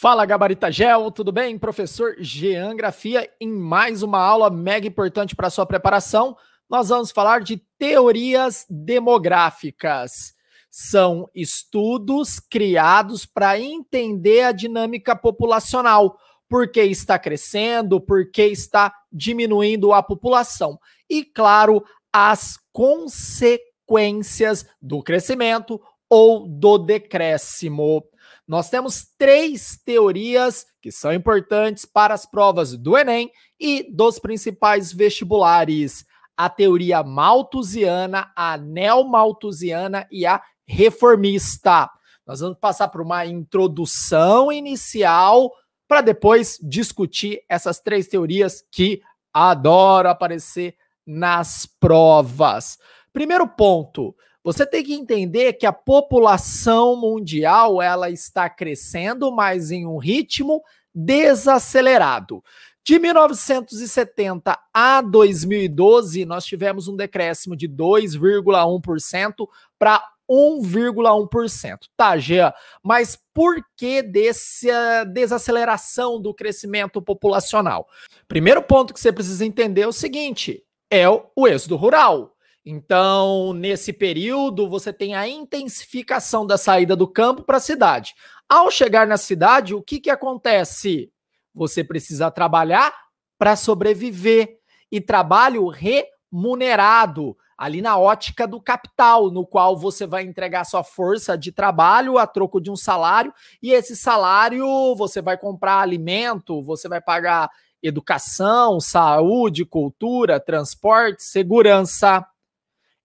Fala Gabaritagel, tudo bem? Professor Jean Grafia em mais uma aula mega importante para sua preparação. Nós vamos falar de teorias demográficas. São estudos criados para entender a dinâmica populacional, por que está crescendo, por que está diminuindo a população e, claro, as consequências do crescimento ou do decréscimo nós temos três teorias que são importantes para as provas do Enem e dos principais vestibulares: a teoria malthusiana, a neomalthusiana e a reformista. Nós vamos passar por uma introdução inicial para depois discutir essas três teorias que adoram aparecer nas provas. Primeiro ponto: você tem que entender que a população mundial ela está crescendo, mas em um ritmo desacelerado. De 1970 a 2012, nós tivemos um decréscimo de 2,1% para 1,1%. Tá, Jean, mas por que dessa eh, desaceleração do crescimento populacional? Primeiro ponto que você precisa entender é o seguinte: é o êxodo rural. Então, nesse período, você tem a intensificação da saída do campo para a cidade. Ao chegar na cidade, o que, que acontece? Você precisa trabalhar para sobreviver e trabalho remunerado, ali na ótica do capital, no qual você vai entregar sua força de trabalho a troco de um salário, e esse salário você vai comprar alimento, você vai pagar educação, saúde, cultura, transporte, segurança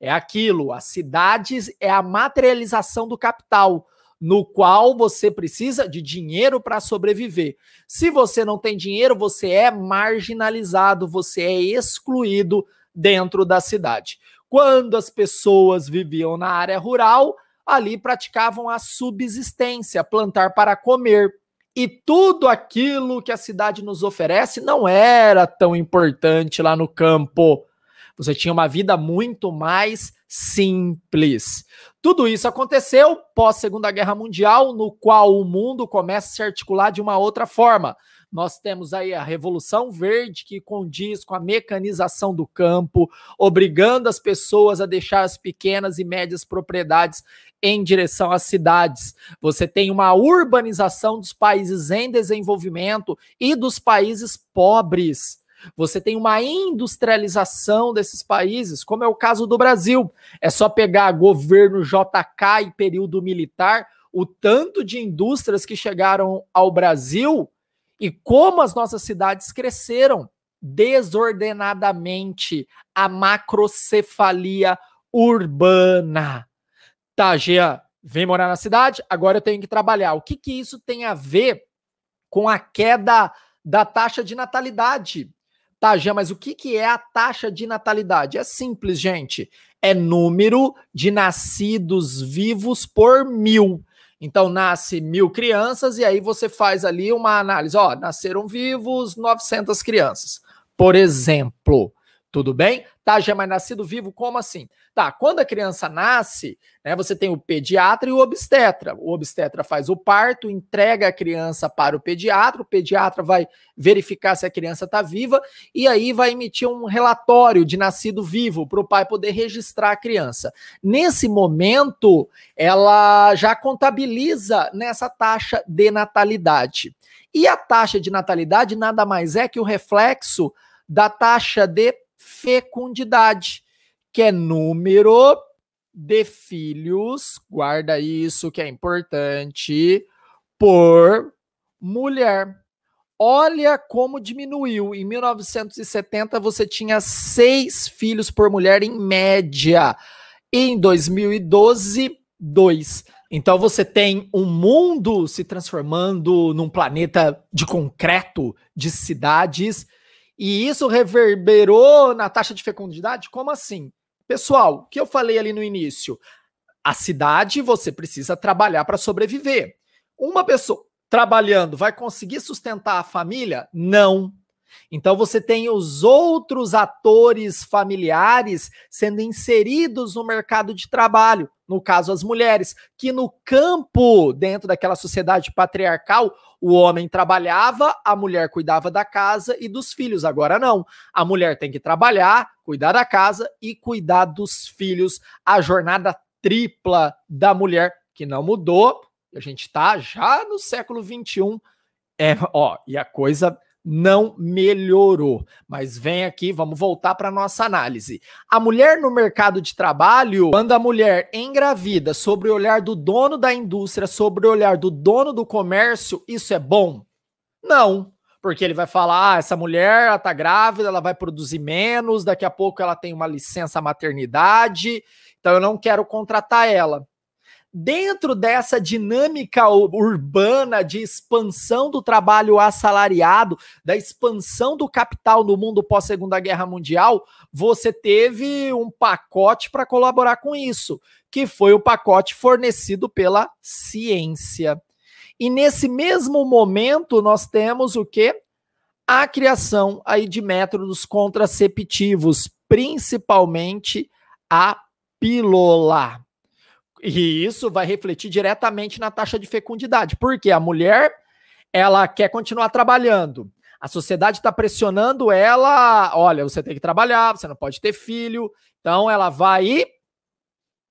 é aquilo. As cidades é a materialização do capital, no qual você precisa de dinheiro para sobreviver. Se você não tem dinheiro, você é marginalizado, você é excluído dentro da cidade. Quando as pessoas viviam na área rural, ali praticavam a subsistência, plantar para comer. E tudo aquilo que a cidade nos oferece não era tão importante lá no campo você tinha uma vida muito mais simples. Tudo isso aconteceu pós Segunda Guerra Mundial, no qual o mundo começa a se articular de uma outra forma. Nós temos aí a Revolução Verde, que condiz com a mecanização do campo, obrigando as pessoas a deixar as pequenas e médias propriedades em direção às cidades. Você tem uma urbanização dos países em desenvolvimento e dos países pobres você tem uma industrialização desses países, como é o caso do Brasil. É só pegar governo JK e período militar, o tanto de indústrias que chegaram ao Brasil e como as nossas cidades cresceram desordenadamente a macrocefalia urbana. Tá, Jean, vem morar na cidade, agora eu tenho que trabalhar. O que, que isso tem a ver com a queda da taxa de natalidade? Tá, Jean, mas o que, que é a taxa de natalidade? É simples, gente. É número de nascidos vivos por mil. Então, nasce mil crianças e aí você faz ali uma análise. Ó, nasceram vivos 900 crianças, por exemplo. Tudo bem? Tá, já é mais nascido vivo, como assim? Tá, quando a criança nasce, né, você tem o pediatra e o obstetra. O obstetra faz o parto, entrega a criança para o pediatra, o pediatra vai verificar se a criança está viva e aí vai emitir um relatório de nascido vivo para o pai poder registrar a criança. Nesse momento, ela já contabiliza nessa taxa de natalidade. E a taxa de natalidade nada mais é que o reflexo da taxa de fecundidade, que é número de filhos, guarda isso que é importante, por mulher. Olha como diminuiu. Em 1970 você tinha seis filhos por mulher em média. Em 2012, dois. Então você tem um mundo se transformando num planeta de concreto, de cidades e isso reverberou na taxa de fecundidade? Como assim? Pessoal, o que eu falei ali no início? A cidade você precisa trabalhar para sobreviver. Uma pessoa trabalhando vai conseguir sustentar a família? Não. Então você tem os outros atores familiares sendo inseridos no mercado de trabalho no caso as mulheres, que no campo, dentro daquela sociedade patriarcal, o homem trabalhava, a mulher cuidava da casa e dos filhos. Agora não. A mulher tem que trabalhar, cuidar da casa e cuidar dos filhos. A jornada tripla da mulher, que não mudou. A gente está já no século XXI. É, ó, e a coisa não melhorou. Mas vem aqui, vamos voltar para nossa análise. A mulher no mercado de trabalho, quando a mulher engravida sobre o olhar do dono da indústria, sobre o olhar do dono do comércio, isso é bom? Não. Porque ele vai falar: ah, essa mulher está grávida, ela vai produzir menos, daqui a pouco ela tem uma licença maternidade, então eu não quero contratar ela dentro dessa dinâmica urbana de expansão do trabalho assalariado, da expansão do capital no mundo pós Segunda Guerra Mundial, você teve um pacote para colaborar com isso, que foi o pacote fornecido pela ciência. E nesse mesmo momento nós temos o que? A criação aí de métodos contraceptivos, principalmente a pílula. E isso vai refletir diretamente na taxa de fecundidade, porque a mulher ela quer continuar trabalhando. A sociedade está pressionando ela, olha, você tem que trabalhar, você não pode ter filho. Então ela vai e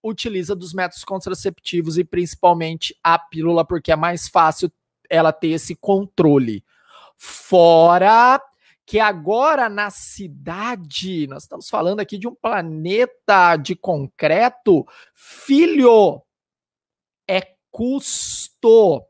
utiliza dos métodos contraceptivos e principalmente a pílula, porque é mais fácil ela ter esse controle. Fora que agora na cidade, nós estamos falando aqui de um planeta de concreto, filho, é custo.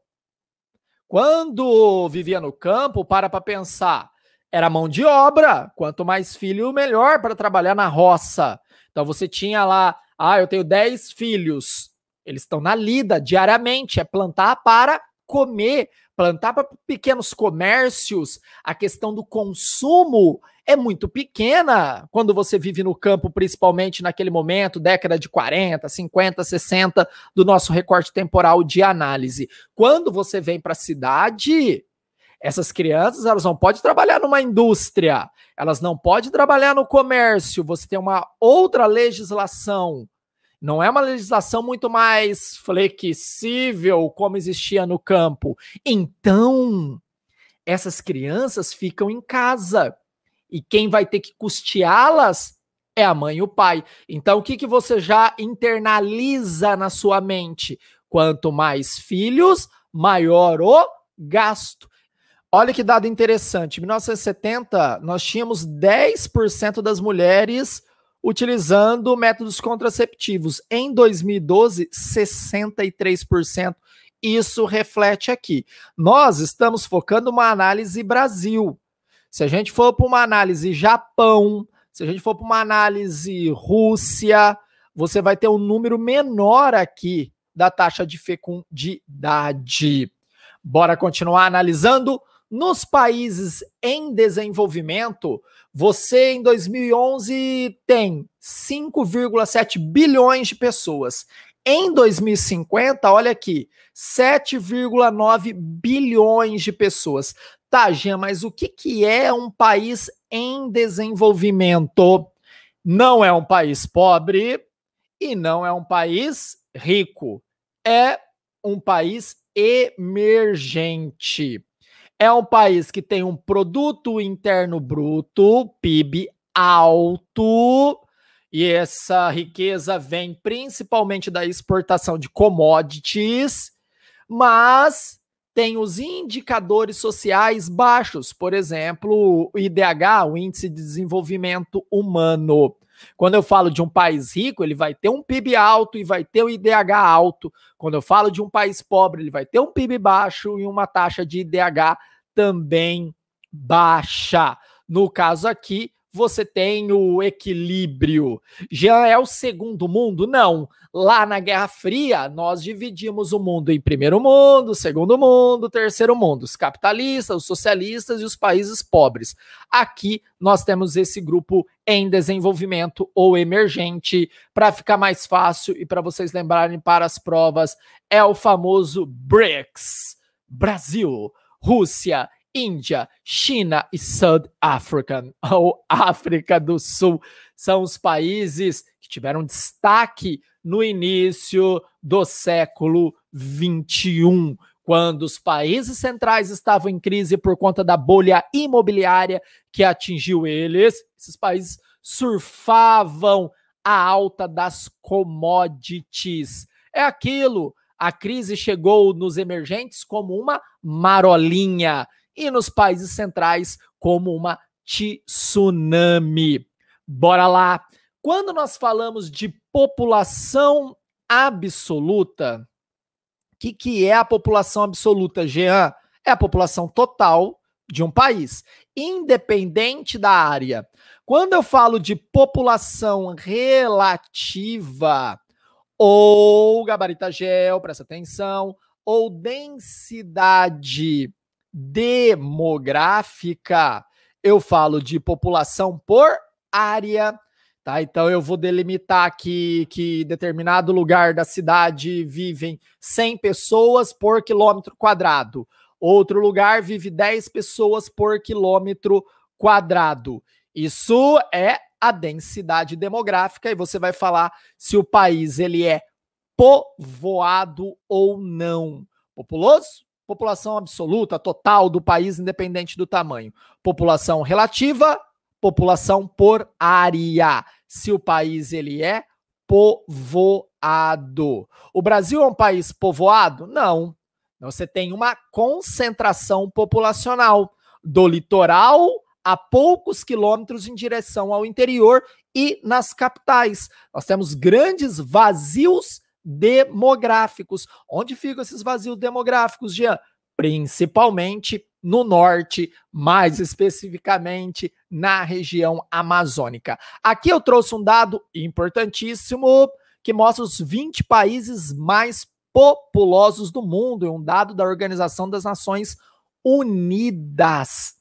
Quando vivia no campo, para para pensar, era mão de obra, quanto mais filho, melhor para trabalhar na roça. Então você tinha lá, ah, eu tenho 10 filhos, eles estão na lida diariamente, é plantar para comer, plantar para pequenos comércios, a questão do consumo é muito pequena quando você vive no campo, principalmente naquele momento, década de 40, 50, 60 do nosso recorte temporal de análise. Quando você vem para a cidade, essas crianças, elas não podem trabalhar numa indústria, elas não podem trabalhar no comércio, você tem uma outra legislação. Não é uma legislação muito mais flexível como existia no campo. Então, essas crianças ficam em casa. E quem vai ter que custeá-las é a mãe e o pai. Então, o que, que você já internaliza na sua mente? Quanto mais filhos, maior o gasto. Olha que dado interessante. Em 1970, nós tínhamos 10% das mulheres utilizando métodos contraceptivos. Em 2012, 63%. Isso reflete aqui. Nós estamos focando uma análise Brasil. Se a gente for para uma análise Japão, se a gente for para uma análise Rússia, você vai ter um número menor aqui da taxa de fecundidade. Bora continuar analisando nos países em desenvolvimento, você em 2011 tem 5,7 bilhões de pessoas. Em 2050, olha aqui, 7,9 bilhões de pessoas. Tá, Jean, mas o que, que é um país em desenvolvimento? Não é um país pobre e não é um país rico. É um país emergente. É um país que tem um produto interno bruto, PIB, alto, e essa riqueza vem principalmente da exportação de commodities, mas tem os indicadores sociais baixos, por exemplo, o IDH, o Índice de Desenvolvimento Humano. Quando eu falo de um país rico, ele vai ter um PIB alto e vai ter o um IDH alto. Quando eu falo de um país pobre, ele vai ter um PIB baixo e uma taxa de IDH também baixa. No caso aqui, você tem o equilíbrio. Já é o segundo mundo? Não. Lá na Guerra Fria, nós dividimos o mundo em primeiro mundo, segundo mundo, terceiro mundo, os capitalistas, os socialistas e os países pobres. Aqui nós temos esse grupo em desenvolvimento ou emergente, para ficar mais fácil e para vocês lembrarem para as provas, é o famoso BRICS. Brasil, Rússia, Índia, China e South Africa, ou África do Sul, são os países que tiveram destaque no início do século 21, quando os países centrais estavam em crise por conta da bolha imobiliária que atingiu eles. Esses países surfavam a alta das commodities. É aquilo, a crise chegou nos emergentes como uma marolinha e nos países centrais como uma tsunami. Bora lá. Quando nós falamos de população absoluta, o que, que é a população absoluta, Jean? É a população total de um país, independente da área. Quando eu falo de população relativa, ou gabarita gel, presta atenção, ou densidade demográfica. Eu falo de população por área, tá? Então eu vou delimitar aqui que determinado lugar da cidade vivem 100 pessoas por quilômetro quadrado. Outro lugar vive 10 pessoas por quilômetro quadrado. Isso é a densidade demográfica e você vai falar se o país ele é povoado ou não. Populoso? População absoluta, total do país, independente do tamanho. População relativa, população por área. Se o país ele é povoado. O Brasil é um país povoado? Não. Você tem uma concentração populacional do litoral a poucos quilômetros em direção ao interior e nas capitais. Nós temos grandes vazios demográficos. Onde ficam esses vazios demográficos, Jean? Principalmente no norte, mais especificamente na região amazônica. Aqui eu trouxe um dado importantíssimo que mostra os 20 países mais populosos do mundo, é um dado da Organização das Nações Unidas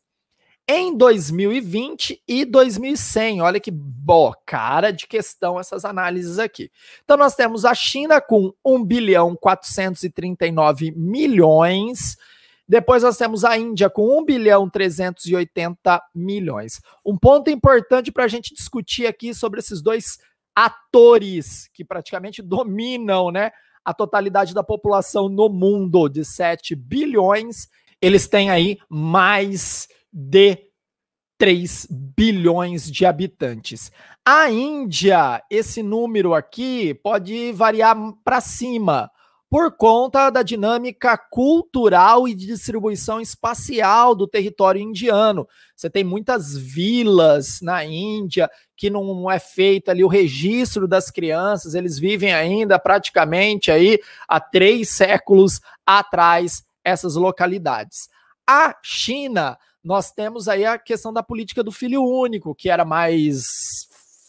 em 2020 e 2100. Olha que bo, cara de questão essas análises aqui. Então nós temos a China com 1 bilhão 439 milhões. Depois nós temos a Índia com 1 bilhão 380 milhões. Um ponto importante para a gente discutir aqui sobre esses dois atores que praticamente dominam, né, a totalidade da população no mundo de 7 bilhões, eles têm aí mais de 3 bilhões de habitantes. A Índia, esse número aqui pode variar para cima por conta da dinâmica cultural e de distribuição espacial do território indiano. Você tem muitas vilas na Índia que não é feito ali o registro das crianças, eles vivem ainda praticamente aí há três séculos atrás essas localidades. A China nós temos aí a questão da política do filho único, que era mais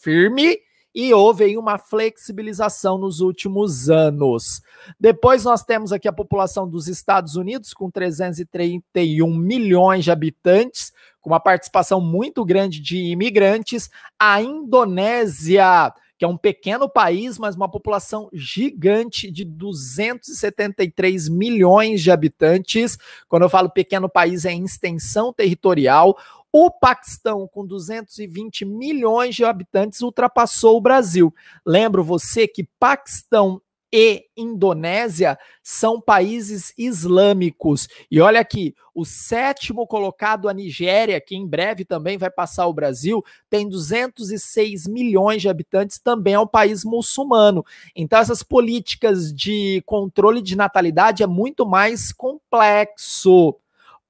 firme e houve uma flexibilização nos últimos anos. Depois nós temos aqui a população dos Estados Unidos, com 331 milhões de habitantes, com uma participação muito grande de imigrantes. A Indonésia que é um pequeno país, mas uma população gigante de 273 milhões de habitantes. Quando eu falo pequeno país, é em extensão territorial. O Paquistão, com 220 milhões de habitantes, ultrapassou o Brasil. Lembro você que Paquistão e Indonésia são países islâmicos. E olha aqui, o sétimo colocado, a Nigéria, que em breve também vai passar o Brasil, tem 206 milhões de habitantes, também é um país muçulmano. Então, essas políticas de controle de natalidade é muito mais complexo.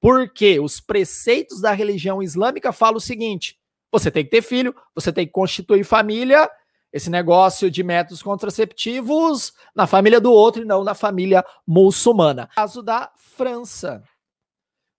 Porque os preceitos da religião islâmica falam o seguinte: você tem que ter filho, você tem que constituir família esse negócio de métodos contraceptivos na família do outro e não na família muçulmana. Caso da França.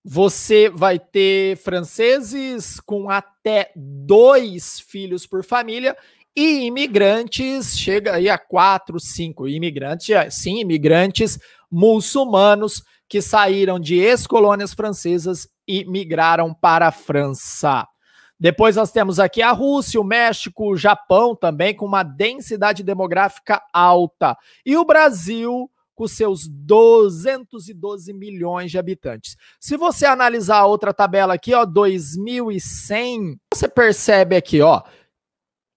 Você vai ter franceses com até dois filhos por família e imigrantes, chega aí a quatro, cinco imigrantes, sim, imigrantes muçulmanos que saíram de ex-colônias francesas e migraram para a França. Depois nós temos aqui a Rússia, o México, o Japão também, com uma densidade demográfica alta. E o Brasil, com seus 212 milhões de habitantes. Se você analisar a outra tabela aqui, ó, 2100, você percebe aqui, ó,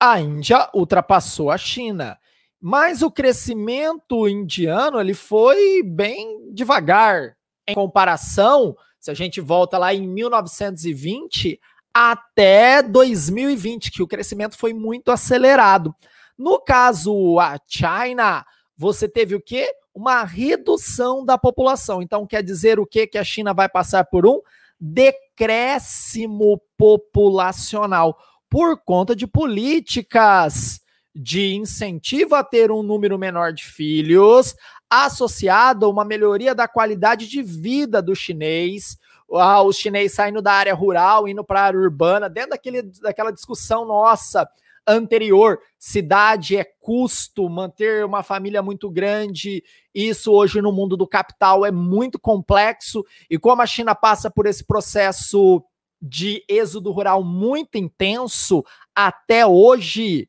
a Índia ultrapassou a China. Mas o crescimento indiano ele foi bem devagar. Em comparação, se a gente volta lá em 1920, até 2020, que o crescimento foi muito acelerado. No caso a China, você teve o quê? Uma redução da população. Então quer dizer o quê? Que a China vai passar por um decréscimo populacional por conta de políticas de incentivo a ter um número menor de filhos, associado a uma melhoria da qualidade de vida do chinês, ah, os chineses saindo da área rural, indo para a área urbana, dentro daquele, daquela discussão nossa anterior, cidade é custo, manter uma família muito grande, isso hoje no mundo do capital é muito complexo, e como a China passa por esse processo de êxodo rural muito intenso, até hoje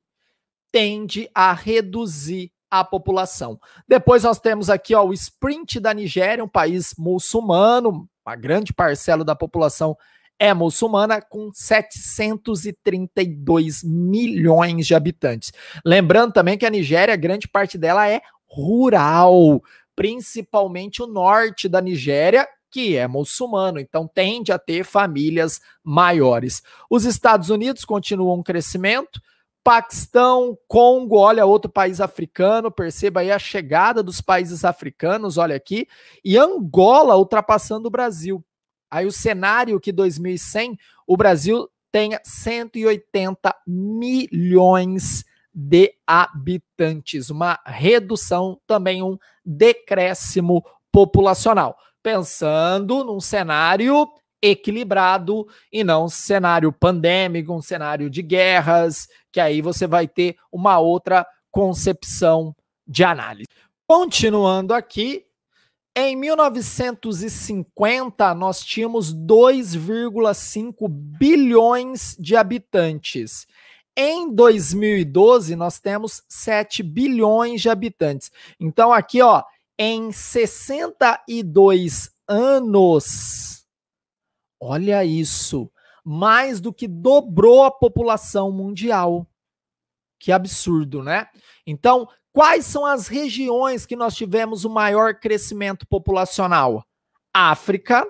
tende a reduzir a população. Depois nós temos aqui ó, o sprint da Nigéria, um país muçulmano, uma grande parcela da população é muçulmana, com 732 milhões de habitantes. Lembrando também que a Nigéria, grande parte dela é rural, principalmente o norte da Nigéria, que é muçulmano, então tende a ter famílias maiores. Os Estados Unidos continuam um crescimento, Paquistão, Congo, olha outro país africano, perceba aí a chegada dos países africanos, olha aqui, e Angola ultrapassando o Brasil. Aí o cenário que 2100 o Brasil tenha 180 milhões de habitantes, uma redução, também um decréscimo populacional. Pensando num cenário equilibrado e não um cenário pandêmico, um cenário de guerras, que aí você vai ter uma outra concepção de análise. Continuando aqui, em 1950 nós tínhamos 2,5 bilhões de habitantes. Em 2012 nós temos 7 bilhões de habitantes. Então aqui, ó, em 62 anos Olha isso! Mais do que dobrou a população mundial. Que absurdo, né? Então, quais são as regiões que nós tivemos o maior crescimento populacional? África,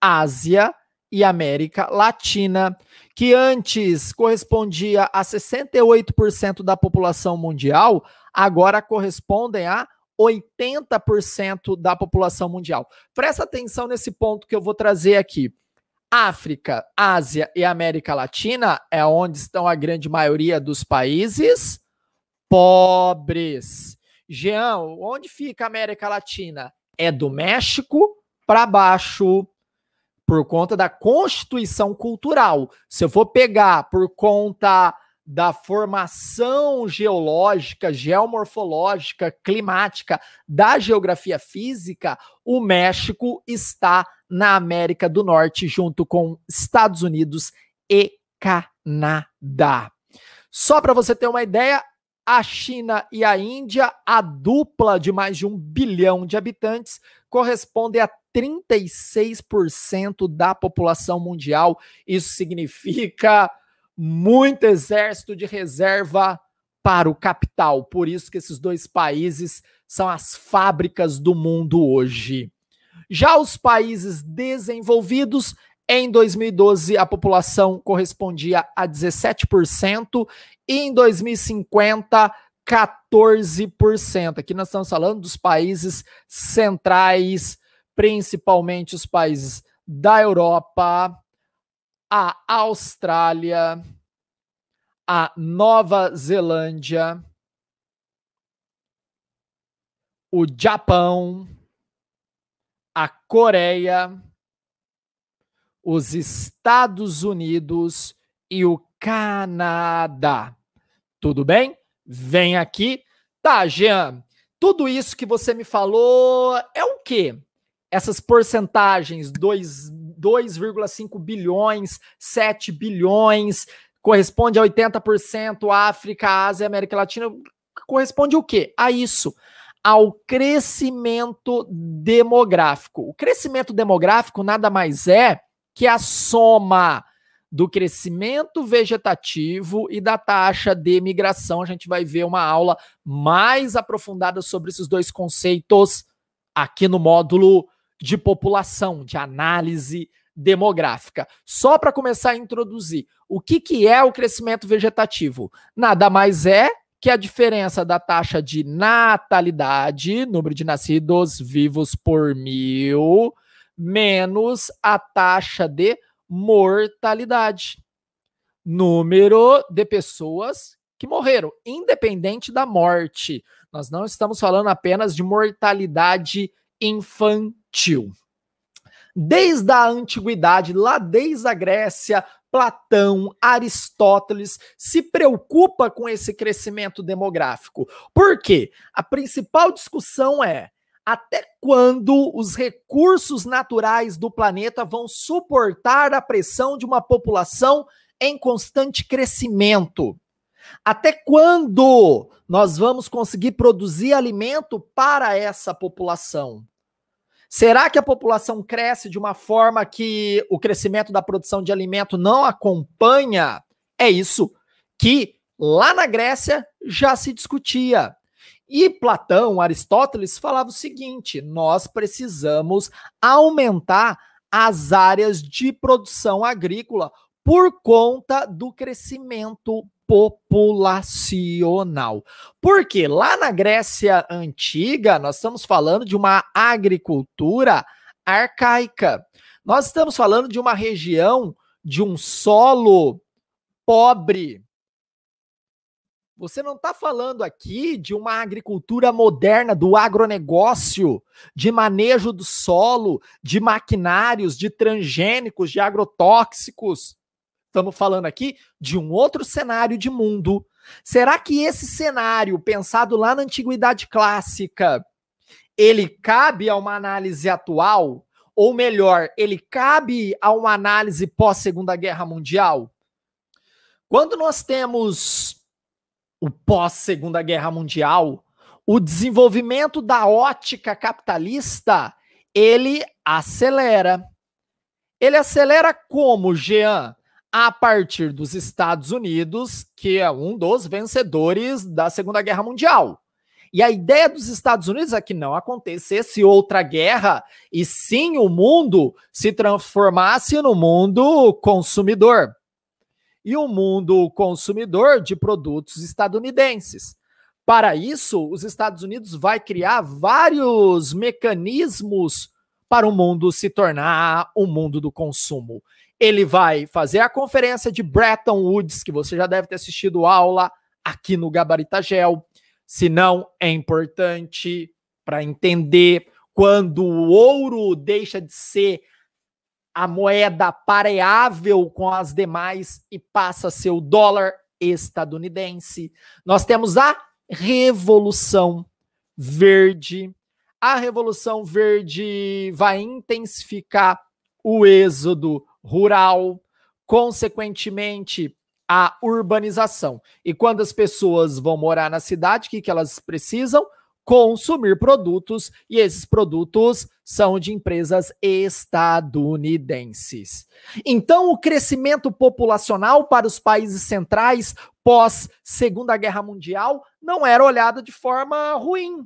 Ásia e América Latina, que antes correspondia a 68% da população mundial, agora correspondem a 80% da população mundial. Presta atenção nesse ponto que eu vou trazer aqui. África, Ásia e América Latina é onde estão a grande maioria dos países pobres. Jean, onde fica a América Latina? É do México para baixo, por conta da constituição cultural. Se eu for pegar por conta da formação geológica, geomorfológica, climática da geografia física, o México está na América do Norte, junto com Estados Unidos e Canadá. Só para você ter uma ideia, a China e a Índia, a dupla de mais de um bilhão de habitantes, correspondem a 36% da população mundial. Isso significa muito exército de reserva para o capital. Por isso que esses dois países são as fábricas do mundo hoje. Já os países desenvolvidos, em 2012 a população correspondia a 17% e em 2050 14%. Aqui nós estamos falando dos países centrais, principalmente os países da Europa, a Austrália, a Nova Zelândia, o Japão, a Coreia, os Estados Unidos e o Canadá. Tudo bem? Vem aqui. Tá, Jean, tudo isso que você me falou é o quê? Essas porcentagens, 2 2,5 bilhões, 7 bilhões, corresponde a 80% África, Ásia, América Latina. Corresponde o quê? A isso ao crescimento demográfico. O crescimento demográfico nada mais é que a soma do crescimento vegetativo e da taxa de migração. A gente vai ver uma aula mais aprofundada sobre esses dois conceitos aqui no módulo de população, de análise demográfica. Só para começar a introduzir, o que, que é o crescimento vegetativo? Nada mais é que a diferença da taxa de natalidade, número de nascidos vivos por mil, menos a taxa de mortalidade, número de pessoas que morreram, independente da morte. Nós não estamos falando apenas de mortalidade infantil útil. Desde a antiguidade, lá desde a Grécia, Platão, Aristóteles se preocupa com esse crescimento demográfico. Por quê? A principal discussão é até quando os recursos naturais do planeta vão suportar a pressão de uma população em constante crescimento? Até quando nós vamos conseguir produzir alimento para essa população? Será que a população cresce de uma forma que o crescimento da produção de alimento não acompanha? É isso que lá na Grécia já se discutia. E Platão, Aristóteles falava o seguinte: nós precisamos aumentar as áreas de produção agrícola por conta do crescimento populacional. Porque lá na Grécia antiga, nós estamos falando de uma agricultura arcaica. Nós estamos falando de uma região de um solo pobre. Você não está falando aqui de uma agricultura moderna, do agronegócio, de manejo do solo, de maquinários, de transgênicos, de agrotóxicos. Estamos falando aqui de um outro cenário de mundo. Será que esse cenário, pensado lá na antiguidade clássica, ele cabe a uma análise atual? Ou melhor, ele cabe a uma análise pós-Segunda Guerra Mundial? Quando nós temos o pós-Segunda Guerra Mundial, o desenvolvimento da ótica capitalista, ele acelera. Ele acelera como, Jean? a partir dos Estados Unidos, que é um dos vencedores da Segunda Guerra Mundial. E a ideia dos Estados Unidos é que não acontecesse outra guerra e sim o mundo se transformasse no mundo consumidor. E o um mundo consumidor de produtos estadunidenses. Para isso, os Estados Unidos vai criar vários mecanismos para o mundo se tornar o um mundo do consumo. Ele vai fazer a conferência de Bretton Woods, que você já deve ter assistido aula aqui no Gabaritagel. Se não, é importante para entender quando o ouro deixa de ser a moeda pareável com as demais e passa a ser o dólar estadunidense. Nós temos a Revolução Verde. A Revolução Verde vai intensificar o êxodo rural, consequentemente, a urbanização. E quando as pessoas vão morar na cidade, o que, que elas precisam? Consumir produtos, e esses produtos são de empresas estadunidenses. Então, o crescimento populacional para os países centrais pós Segunda Guerra Mundial não era olhado de forma ruim.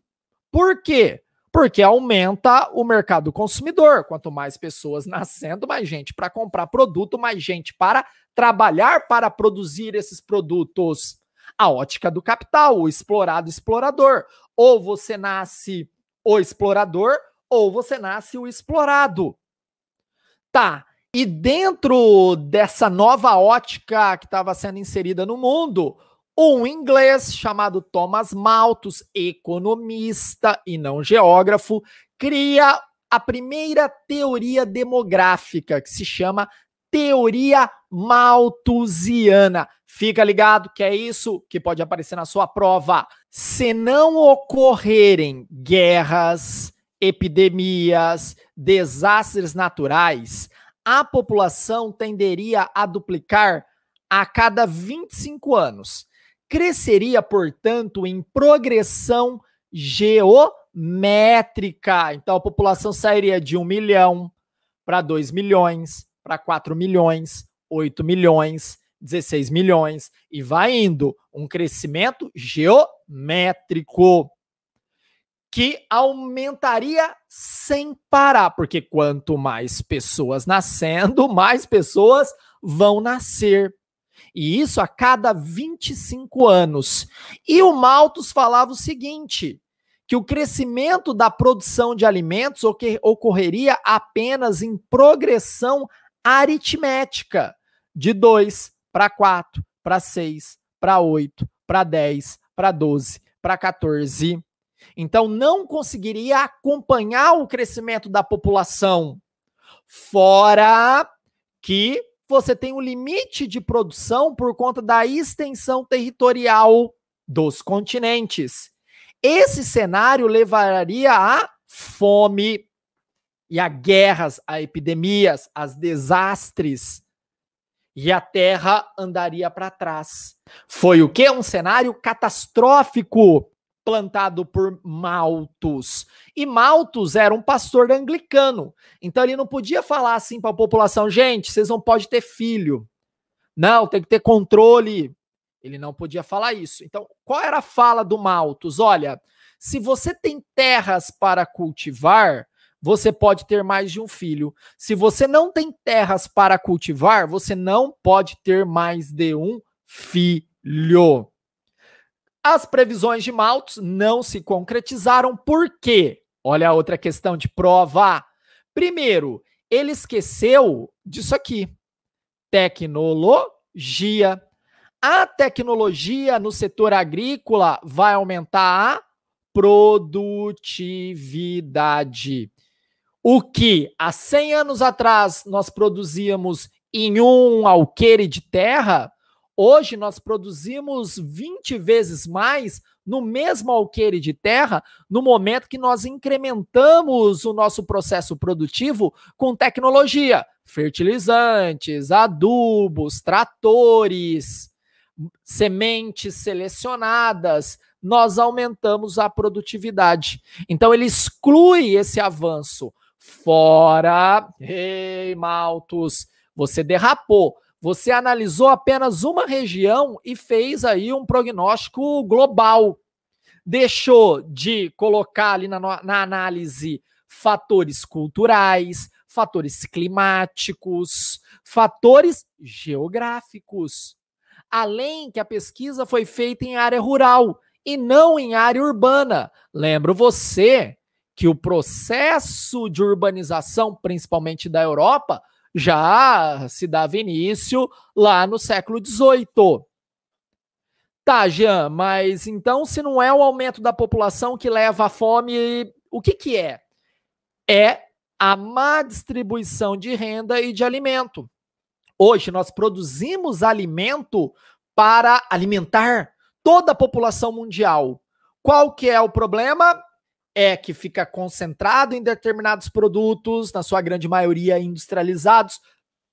Por quê? porque aumenta o mercado consumidor. Quanto mais pessoas nascendo, mais gente para comprar produto, mais gente para trabalhar para produzir esses produtos. A ótica do capital, o explorado explorador. Ou você nasce o explorador, ou você nasce o explorado. Tá. E dentro dessa nova ótica que estava sendo inserida no mundo, um inglês chamado Thomas Malthus, economista e não geógrafo, cria a primeira teoria demográfica, que se chama teoria malthusiana. Fica ligado que é isso que pode aparecer na sua prova. Se não ocorrerem guerras, epidemias, desastres naturais, a população tenderia a duplicar a cada 25 anos cresceria, portanto, em progressão geométrica. Então, a população sairia de 1 milhão para 2 milhões, para 4 milhões, 8 milhões, 16 milhões, e vai indo um crescimento geométrico que aumentaria sem parar, porque quanto mais pessoas nascendo, mais pessoas vão nascer. E isso a cada 25 anos. E o Malthus falava o seguinte: que o crescimento da produção de alimentos ocorreria apenas em progressão aritmética, de 2 para 4, para 6, para 8, para 10, para 12, para 14. Então, não conseguiria acompanhar o crescimento da população, fora que você tem um limite de produção por conta da extensão territorial dos continentes. Esse cenário levaria à fome e a guerras, a epidemias, a desastres. E a Terra andaria para trás. Foi o que? Um cenário catastrófico plantado por Maltos. E Maltos era um pastor anglicano. Então ele não podia falar assim para a população: gente, vocês não podem ter filho. Não, tem que ter controle. Ele não podia falar isso. Então, qual era a fala do Maltos? Olha, se você tem terras para cultivar, você pode ter mais de um filho. Se você não tem terras para cultivar, você não pode ter mais de um filho. As previsões de Maltos não se concretizaram, por quê? Olha a outra questão de prova. Primeiro, ele esqueceu disso aqui: tecnologia. A tecnologia no setor agrícola vai aumentar a produtividade. O que há 100 anos atrás nós produzíamos em um alqueire de terra, Hoje nós produzimos 20 vezes mais no mesmo alqueire de terra, no momento que nós incrementamos o nosso processo produtivo com tecnologia, fertilizantes, adubos, tratores, sementes selecionadas, nós aumentamos a produtividade. Então ele exclui esse avanço. Fora, ei, Maltos, você derrapou. Você analisou apenas uma região e fez aí um prognóstico global. Deixou de colocar ali na, na análise fatores culturais, fatores climáticos, fatores geográficos. Além que a pesquisa foi feita em área rural e não em área urbana. Lembro você que o processo de urbanização, principalmente da Europa, já se dava início lá no século XVIII. Tá, Jean, mas então se não é o aumento da população que leva à fome, o que, que é? É a má distribuição de renda e de alimento. Hoje nós produzimos alimento para alimentar toda a população mundial. Qual que é o problema? é que fica concentrado em determinados produtos, na sua grande maioria industrializados,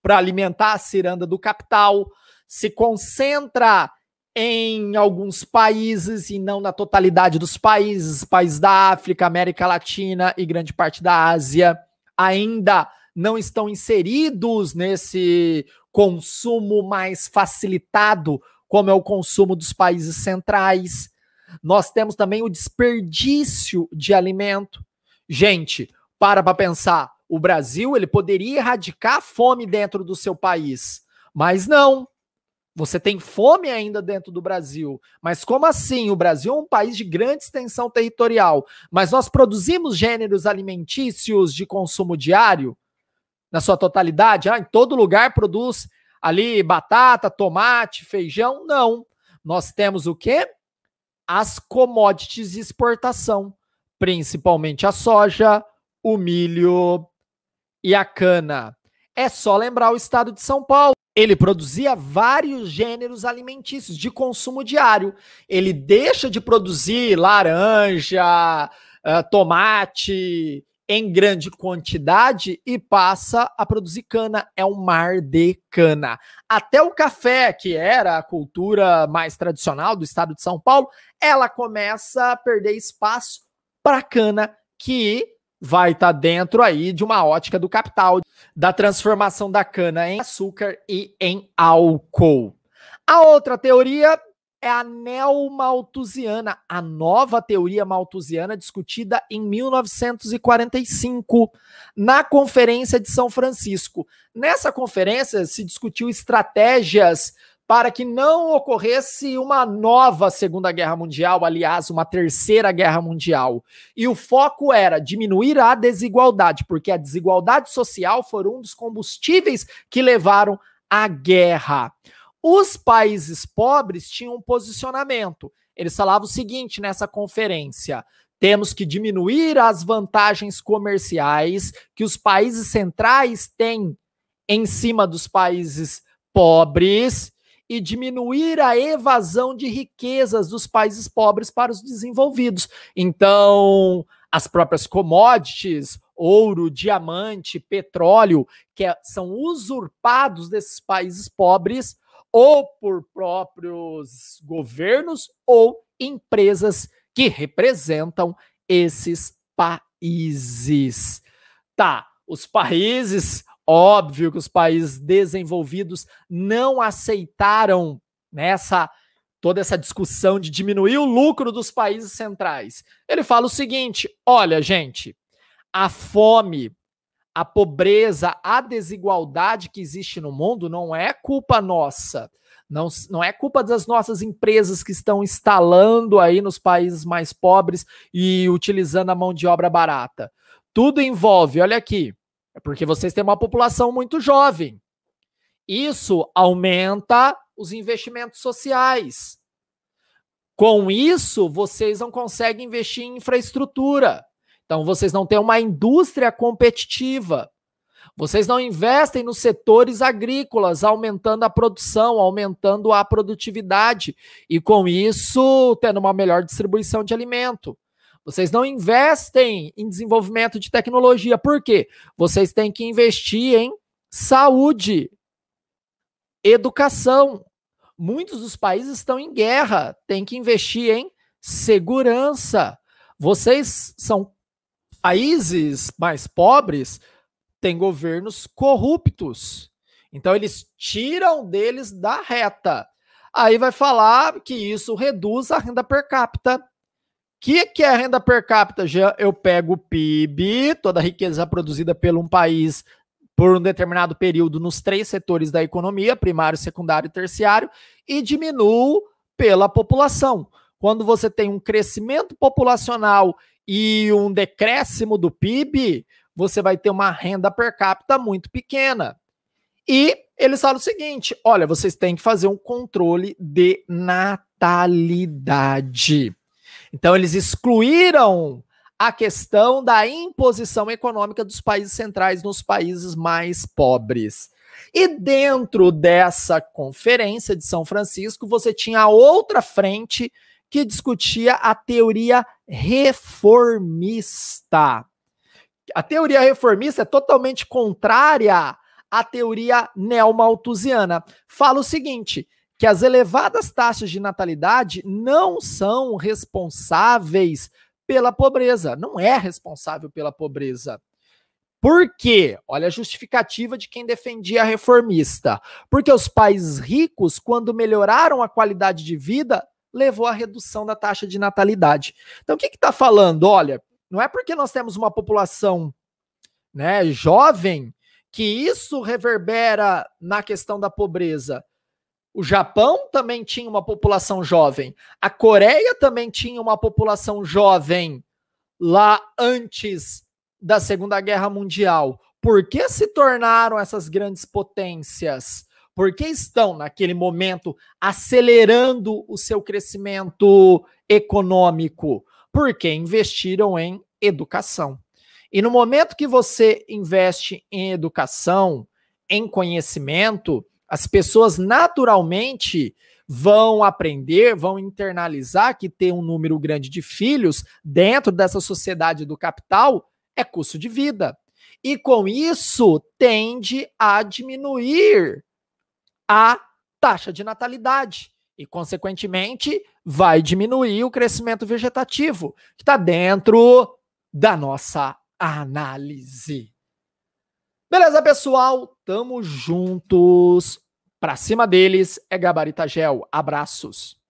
para alimentar a ciranda do capital, se concentra em alguns países e não na totalidade dos países, países da África, América Latina e grande parte da Ásia ainda não estão inseridos nesse consumo mais facilitado, como é o consumo dos países centrais. Nós temos também o desperdício de alimento. Gente, para para pensar, o Brasil ele poderia erradicar a fome dentro do seu país, mas não. Você tem fome ainda dentro do Brasil. Mas como assim? O Brasil é um país de grande extensão territorial, mas nós produzimos gêneros alimentícios de consumo diário na sua totalidade? Ah, em todo lugar produz ali batata, tomate, feijão? Não. Nós temos o quê? as commodities de exportação, principalmente a soja, o milho e a cana. É só lembrar o estado de São Paulo. Ele produzia vários gêneros alimentícios de consumo diário. Ele deixa de produzir laranja, ah, tomate em grande quantidade e passa a produzir cana. É um mar de cana. Até o café, que era a cultura mais tradicional do estado de São Paulo, ela começa a perder espaço para cana, que vai estar tá dentro aí de uma ótica do capital, da transformação da cana em açúcar e em álcool. A outra teoria é a neo-malthusiana, a nova teoria malthusiana discutida em 1945, na Conferência de São Francisco. Nessa conferência se discutiu estratégias para que não ocorresse uma nova Segunda Guerra Mundial, aliás, uma Terceira Guerra Mundial. E o foco era diminuir a desigualdade, porque a desigualdade social foi um dos combustíveis que levaram à guerra. Os países pobres tinham um posicionamento. Eles falavam o seguinte nessa conferência: temos que diminuir as vantagens comerciais que os países centrais têm em cima dos países pobres e diminuir a evasão de riquezas dos países pobres para os desenvolvidos. Então, as próprias commodities, ouro, diamante, petróleo, que é, são usurpados desses países pobres, ou por próprios governos ou empresas que representam esses países. Tá, os países, óbvio que os países desenvolvidos não aceitaram nessa toda essa discussão de diminuir o lucro dos países centrais. Ele fala o seguinte: olha, gente, a fome a pobreza, a desigualdade que existe no mundo não é culpa nossa. Não, não é culpa das nossas empresas que estão instalando aí nos países mais pobres e utilizando a mão de obra barata. Tudo envolve, olha aqui, é porque vocês têm uma população muito jovem. Isso aumenta os investimentos sociais. Com isso, vocês não conseguem investir em infraestrutura. Então vocês não têm uma indústria competitiva. Vocês não investem nos setores agrícolas, aumentando a produção, aumentando a produtividade e com isso tendo uma melhor distribuição de alimento. Vocês não investem em desenvolvimento de tecnologia. Por quê? Vocês têm que investir em saúde, educação. Muitos dos países estão em guerra, têm que investir em segurança. Vocês são Países mais pobres têm governos corruptos. Então eles tiram deles da reta. Aí vai falar que isso reduz a renda per capita. O que, que é a renda per capita? Já eu pego o PIB, toda a riqueza produzida por um país por um determinado período nos três setores da economia, primário, secundário e terciário, e diminuo pela população. Quando você tem um crescimento populacional e um decréscimo do PIB, você vai ter uma renda per capita muito pequena. E eles falam o seguinte: olha, vocês têm que fazer um controle de natalidade. Então, eles excluíram a questão da imposição econômica dos países centrais nos países mais pobres. E dentro dessa conferência de São Francisco, você tinha outra frente que discutia a teoria reformista. A teoria reformista é totalmente contrária à teoria neomalthusiana. Fala o seguinte: que as elevadas taxas de natalidade não são responsáveis pela pobreza, não é responsável pela pobreza. Por quê? Olha a justificativa de quem defendia a reformista. Porque os países ricos, quando melhoraram a qualidade de vida, levou à redução da taxa de natalidade. Então, o que está falando? Olha, não é porque nós temos uma população né, jovem que isso reverbera na questão da pobreza. O Japão também tinha uma população jovem. A Coreia também tinha uma população jovem lá antes da Segunda Guerra Mundial. Por que se tornaram essas grandes potências? porque estão, naquele momento, acelerando o seu crescimento econômico, porque investiram em educação. E no momento que você investe em educação, em conhecimento, as pessoas naturalmente vão aprender, vão internalizar que ter um número grande de filhos dentro dessa sociedade do capital é custo de vida. E com isso tende a diminuir a taxa de natalidade e, consequentemente, vai diminuir o crescimento vegetativo, que está dentro da nossa análise. Beleza, pessoal? Tamo juntos. Pra cima deles é Gabaritagel. Abraços.